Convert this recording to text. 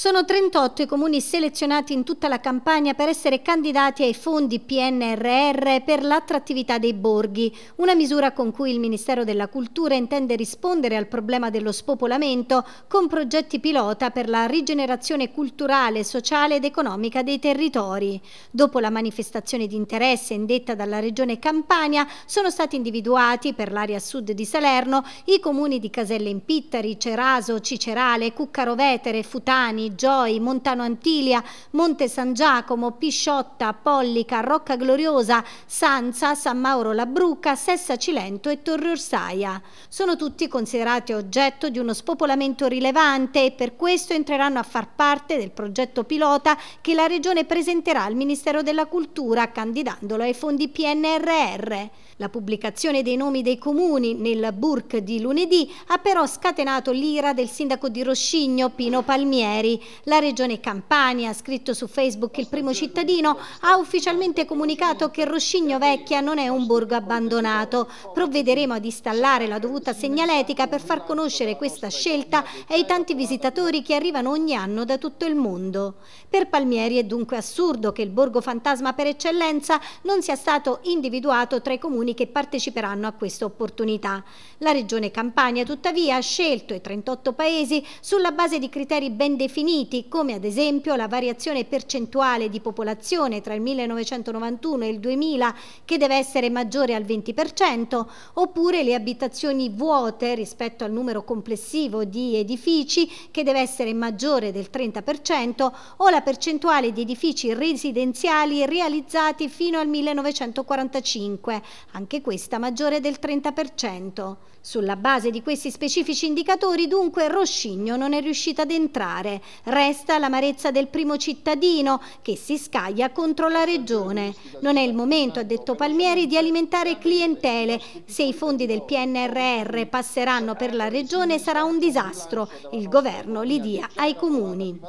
Sono 38 i comuni selezionati in tutta la campagna per essere candidati ai fondi PNRR per l'attrattività dei borghi, una misura con cui il Ministero della Cultura intende rispondere al problema dello spopolamento con progetti pilota per la rigenerazione culturale, sociale ed economica dei territori. Dopo la manifestazione di interesse indetta dalla Regione Campania, sono stati individuati per l'area sud di Salerno i comuni di Caselle in Pittari, Ceraso, Cicerale, Cuccaro Vetere, Futani, Gioi, Montano Antilia, Monte San Giacomo, Pisciotta, Pollica, Rocca Gloriosa, Sanza, San Mauro Labruca, Sessa Cilento e Torre Orsaia. Sono tutti considerati oggetto di uno spopolamento rilevante e per questo entreranno a far parte del progetto pilota che la Regione presenterà al Ministero della Cultura candidandolo ai fondi PNRR. La pubblicazione dei nomi dei comuni nel BURC di lunedì ha però scatenato l'ira del sindaco di Roscigno Pino Palmieri la regione Campania, scritto su Facebook il primo cittadino, ha ufficialmente comunicato che Roscigno Vecchia non è un borgo abbandonato. Provvederemo ad installare la dovuta segnaletica per far conoscere questa scelta ai tanti visitatori che arrivano ogni anno da tutto il mondo. Per Palmieri è dunque assurdo che il borgo fantasma per eccellenza non sia stato individuato tra i comuni che parteciperanno a questa opportunità. La regione Campania tuttavia ha scelto i 38 paesi sulla base di criteri ben definiti definiti, come ad esempio la variazione percentuale di popolazione tra il 1991 e il 2000 che deve essere maggiore al 20%, oppure le abitazioni vuote rispetto al numero complessivo di edifici che deve essere maggiore del 30% o la percentuale di edifici residenziali realizzati fino al 1945, anche questa maggiore del 30%. Sulla base di questi specifici indicatori dunque Roscigno non è riuscita ad entrare, Resta l'amarezza del primo cittadino che si scaglia contro la regione. Non è il momento, ha detto Palmieri, di alimentare clientele. Se i fondi del PNRR passeranno per la regione sarà un disastro. Il governo li dia ai comuni.